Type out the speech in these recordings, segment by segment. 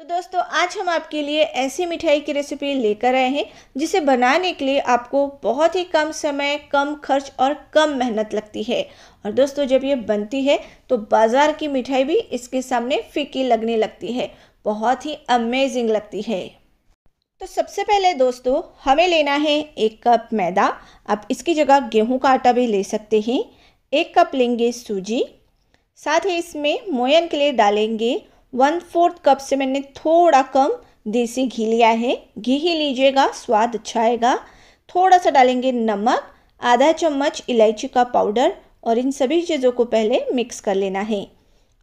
तो दोस्तों आज हम आपके लिए ऐसी मिठाई की रेसिपी लेकर आए हैं जिसे बनाने के लिए आपको बहुत ही कम समय कम खर्च और कम मेहनत लगती है और दोस्तों जब ये बनती है तो बाज़ार की मिठाई भी इसके सामने फीकी लगने लगती है बहुत ही अमेजिंग लगती है तो सबसे पहले दोस्तों हमें लेना है एक कप मैदा आप इसकी जगह गेहूं का आटा भी ले सकते हैं एक कप लेंगे सूजी साथ ही इसमें मोयन के लिए डालेंगे वन फोर्थ कप से मैंने थोड़ा कम देसी घी लिया है घी ही लीजिएगा स्वाद अच्छा आएगा थोड़ा सा डालेंगे नमक आधा चम्मच इलायची का पाउडर और इन सभी चीज़ों को पहले मिक्स कर लेना है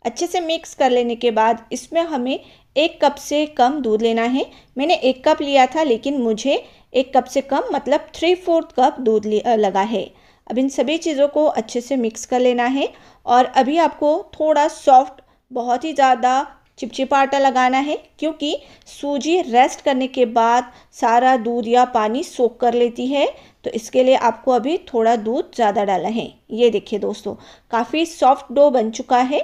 अच्छे से मिक्स कर लेने के बाद इसमें हमें एक कप से कम दूध लेना है मैंने एक कप लिया था लेकिन मुझे एक कप से कम मतलब थ्री फोर्थ कप दूध लगा है अब इन सभी चीज़ों को अच्छे से मिक्स कर लेना है और अभी आपको थोड़ा सॉफ्ट बहुत ही ज़्यादा चिपचिपा आटा लगाना है क्योंकि सूजी रेस्ट करने के बाद सारा दूध या पानी सोख कर लेती है तो इसके लिए आपको अभी थोड़ा दूध ज़्यादा डाला है ये देखिए दोस्तों काफ़ी सॉफ्ट डो बन चुका है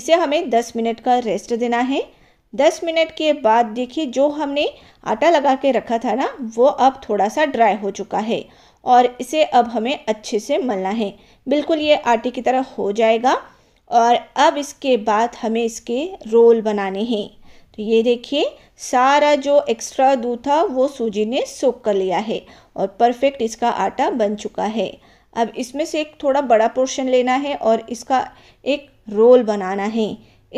इसे हमें 10 मिनट का रेस्ट देना है 10 मिनट के बाद देखिए जो हमने आटा लगा के रखा था ना वो अब थोड़ा सा ड्राई हो चुका है और इसे अब हमें अच्छे से मलना है बिल्कुल ये आटे की तरह हो जाएगा और अब इसके बाद हमें इसके रोल बनाने हैं तो ये देखिए सारा जो एक्स्ट्रा दूध था वो सूजी ने सोख कर लिया है और परफेक्ट इसका आटा बन चुका है अब इसमें से एक थोड़ा बड़ा पोर्शन लेना है और इसका एक रोल बनाना है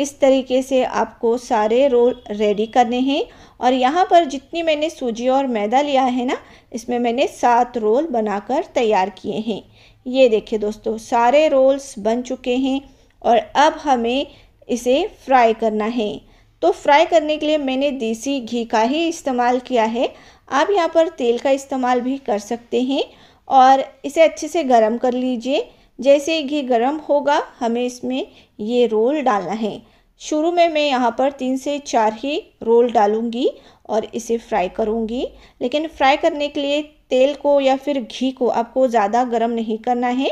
इस तरीके से आपको सारे रोल रेडी करने हैं और यहाँ पर जितनी मैंने सूजी और मैदा लिया है ना इसमें मैंने सात रोल बनाकर तैयार किए हैं ये देखिए दोस्तों सारे रोल्स बन चुके हैं और अब हमें इसे फ्राई करना है तो फ्राई करने के लिए मैंने देसी घी का ही इस्तेमाल किया है आप यहाँ पर तेल का इस्तेमाल भी कर सकते हैं और इसे अच्छे से गर्म कर लीजिए जैसे घी गर्म होगा हमें इसमें ये रोल डालना है शुरू में मैं यहाँ पर तीन से चार ही रोल डालूँगी और इसे फ्राई करूँगी लेकिन फ्राई करने के लिए तेल को या फिर घी को आपको ज़्यादा गर्म नहीं करना है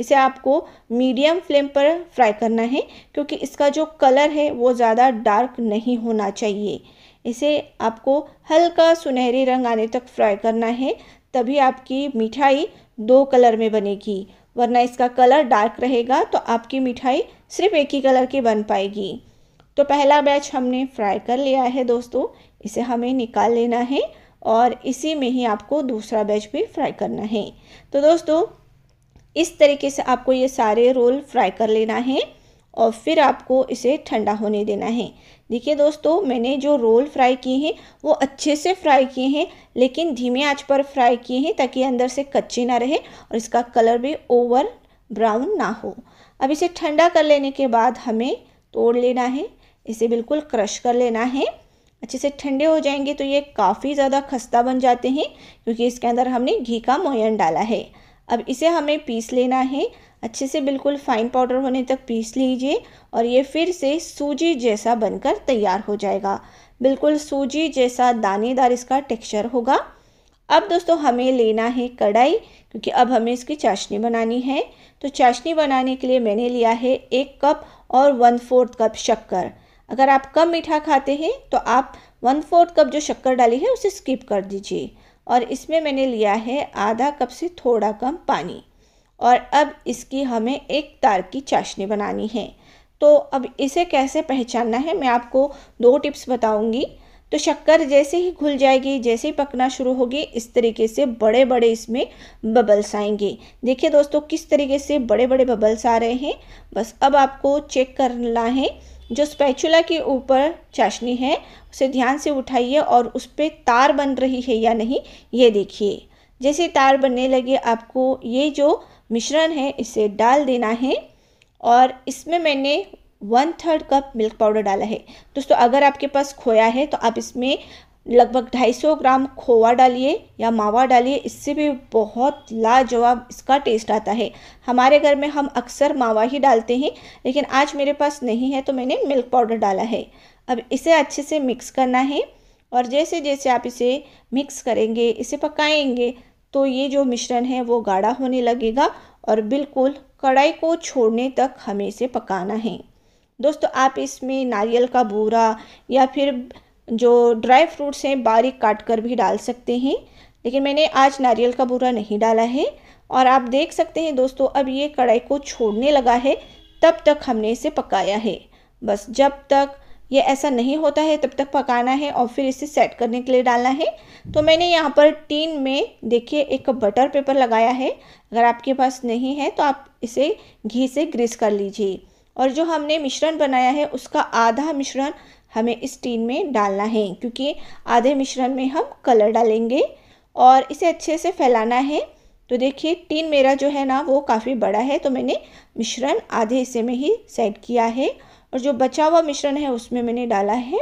इसे आपको मीडियम फ्लेम पर फ्राई करना है क्योंकि इसका जो कलर है वो ज़्यादा डार्क नहीं होना चाहिए इसे आपको हल्का सुनहरी रंग आने तक फ्राई करना है तभी आपकी मिठाई दो कलर में बनेगी वरना इसका कलर डार्क रहेगा तो आपकी मिठाई सिर्फ एक ही कलर की बन पाएगी तो पहला बैच हमने फ्राई कर लिया है दोस्तों इसे हमें निकाल लेना है और इसी में ही आपको दूसरा बैच भी फ्राई करना है तो दोस्तों इस तरीके से आपको ये सारे रोल फ्राई कर लेना है और फिर आपको इसे ठंडा होने देना है देखिए दोस्तों मैंने जो रोल फ्राई किए हैं वो अच्छे से फ्राई किए हैं लेकिन धीमे आंच पर फ्राई किए हैं ताकि अंदर से कच्चे ना रहे और इसका कलर भी ओवर ब्राउन ना हो अब इसे ठंडा कर लेने के बाद हमें तोड़ लेना है इसे बिल्कुल क्रश कर लेना है अच्छे से ठंडे हो जाएंगे तो ये काफ़ी ज़्यादा खस्ता बन जाते हैं क्योंकि इसके अंदर हमने घी का मोयन डाला है अब इसे हमें पीस लेना है अच्छे से बिल्कुल फाइन पाउडर होने तक पीस लीजिए और ये फिर से सूजी जैसा बनकर तैयार हो जाएगा बिल्कुल सूजी जैसा दानेदार इसका टेक्सचर होगा अब दोस्तों हमें लेना है कढ़ाई क्योंकि अब हमें इसकी चाशनी बनानी है तो चाशनी बनाने के लिए मैंने लिया है एक कप और वन फोर्थ कप शक्कर अगर आप कम मीठा खाते हैं तो आप वन फोर्थ कप जो शक्कर डाली है उसे स्किप कर दीजिए और इसमें मैंने लिया है आधा कप से थोड़ा कम पानी और अब इसकी हमें एक तार की चाशनी बनानी है तो अब इसे कैसे पहचानना है मैं आपको दो टिप्स बताऊंगी तो शक्कर जैसे ही घुल जाएगी जैसे ही पकना शुरू होगी इस तरीके से बड़े बड़े इसमें बबल्स आएंगे देखिए दोस्तों किस तरीके से बड़े बड़े बबल्स आ रहे हैं बस अब आपको चेक करना है जो स्पैचुला के ऊपर चाशनी है उसे ध्यान से उठाइए और उस पर तार बन रही है या नहीं ये देखिए जैसे तार बनने लगे आपको ये जो मिश्रण है इसे डाल देना है और इसमें मैंने one third cup milk powder डाला है दोस्तों अगर आपके पास खोया है तो आप इसमें लगभग 250 ग्राम खोवा डालिए या मावा डालिए इससे भी बहुत लाजवाब इसका टेस्ट आता है हमारे घर में हम अक्सर मावा ही डालते हैं लेकिन आज मेरे पास नहीं है तो मैंने मिल्क पाउडर डाला है अब इसे अच्छे से मिक्स करना है और जैसे जैसे आप इसे मिक्स करेंगे इसे पकाएंगे तो ये जो मिश्रण है वो गाढ़ा होने लगेगा और बिल्कुल कढ़ाई को छोड़ने तक हमें इसे पकाना है दोस्तों आप इसमें नारियल का बूरा या फिर जो ड्राई फ्रूट्स हैं बारीक काट कर भी डाल सकते हैं लेकिन मैंने आज नारियल का बुरा नहीं डाला है और आप देख सकते हैं दोस्तों अब ये कढ़ाई को छोड़ने लगा है तब तक हमने इसे पकाया है बस जब तक ये ऐसा नहीं होता है तब तक पकाना है और फिर इसे सेट करने के लिए डालना है तो मैंने यहाँ पर टीन में देखिए एक बटर पेपर लगाया है अगर आपके पास नहीं है तो आप इसे घी से ग्रीस कर लीजिए और जो हमने मिश्रण बनाया है उसका आधा मिश्रण हमें इस टीन में डालना है क्योंकि आधे मिश्रण में हम कलर डालेंगे और इसे अच्छे से फैलाना है तो देखिए टीन मेरा जो है ना वो काफ़ी बड़ा है तो मैंने मिश्रण आधे हिस्से में ही सेट किया है और जो बचा हुआ मिश्रण है उसमें मैंने डाला है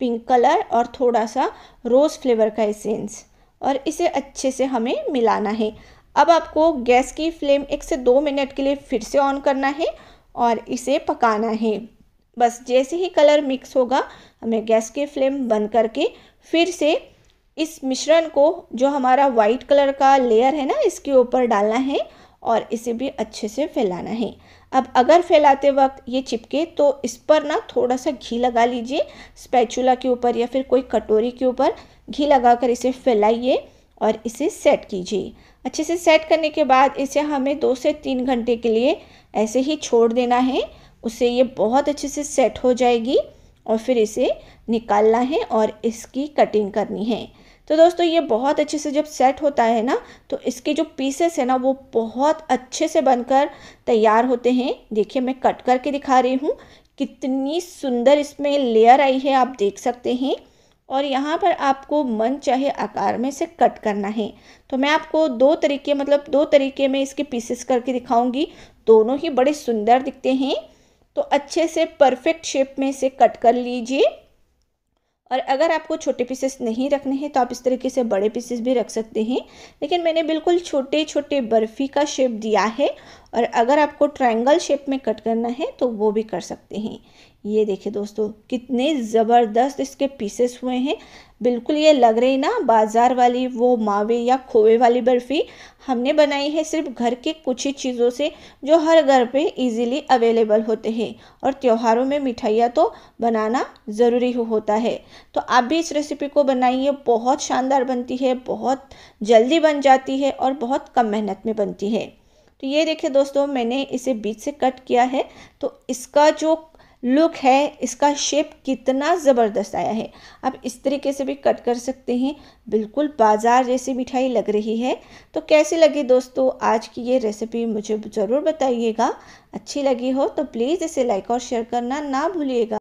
पिंक कलर और थोड़ा सा रोज़ फ्लेवर का एसेंस और इसे अच्छे से हमें मिलाना है अब आपको गैस की फ्लेम एक से दो मिनट के लिए फिर से ऑन करना है और इसे पकाना है बस जैसे ही कलर मिक्स होगा हमें गैस की फ्लेम बंद करके फिर से इस मिश्रण को जो हमारा वाइट कलर का लेयर है ना इसके ऊपर डालना है और इसे भी अच्छे से फैलाना है अब अगर फैलाते वक्त ये चिपके तो इस पर ना थोड़ा सा घी लगा लीजिए स्पैचुला के ऊपर या फिर कोई कटोरी के ऊपर घी लगाकर इसे फैलाइए और इसे सेट कीजिए अच्छे से सेट करने के बाद इसे हमें दो से तीन घंटे के लिए ऐसे ही छोड़ देना है उससे ये बहुत अच्छे से सेट हो जाएगी और फिर इसे निकालना है और इसकी कटिंग करनी है तो दोस्तों ये बहुत अच्छे से जब सेट होता है ना तो इसके जो पीसेस है ना वो बहुत अच्छे से बनकर तैयार होते हैं देखिए मैं कट करके दिखा रही हूँ कितनी सुंदर इसमें लेयर आई है आप देख सकते हैं और यहाँ पर आपको मन चाहे आकार में से कट करना है तो मैं आपको दो तरीके मतलब दो तरीके में इसके पीसेस करके दिखाऊंगी दोनों ही बड़े सुंदर दिखते हैं तो अच्छे से परफेक्ट शेप में इसे कट कर लीजिए और अगर आपको छोटे पीसेस नहीं रखने हैं तो आप इस तरीके से बड़े पीसेस भी रख सकते हैं लेकिन मैंने बिल्कुल छोटे छोटे बर्फ़ी का शेप दिया है और अगर आपको ट्रायंगल शेप में कट करना है तो वो भी कर सकते हैं ये देखिए दोस्तों कितने ज़बरदस्त इसके पीसेस हुए हैं बिल्कुल ये लग रही ना बाज़ार वाली वो मावे या खोए वाली बर्फ़ी हमने बनाई है सिर्फ घर के कुछ ही चीज़ों से जो हर घर पे इजीली अवेलेबल होते हैं और त्योहारों में मिठाइयाँ तो बनाना ज़रूरी हो होता है तो आप भी इस रेसिपी को बनाइए बहुत शानदार बनती है बहुत जल्दी बन जाती है और बहुत कम मेहनत में बनती है तो ये देखिए दोस्तों मैंने इसे बीच से कट किया है तो इसका जो लुक है इसका शेप कितना ज़बरदस्त आया है आप इस तरीके से भी कट कर सकते हैं बिल्कुल बाज़ार जैसी मिठाई लग रही है तो कैसी लगी दोस्तों आज की ये रेसिपी मुझे ज़रूर बताइएगा अच्छी लगी हो तो प्लीज़ इसे लाइक और शेयर करना ना भूलिएगा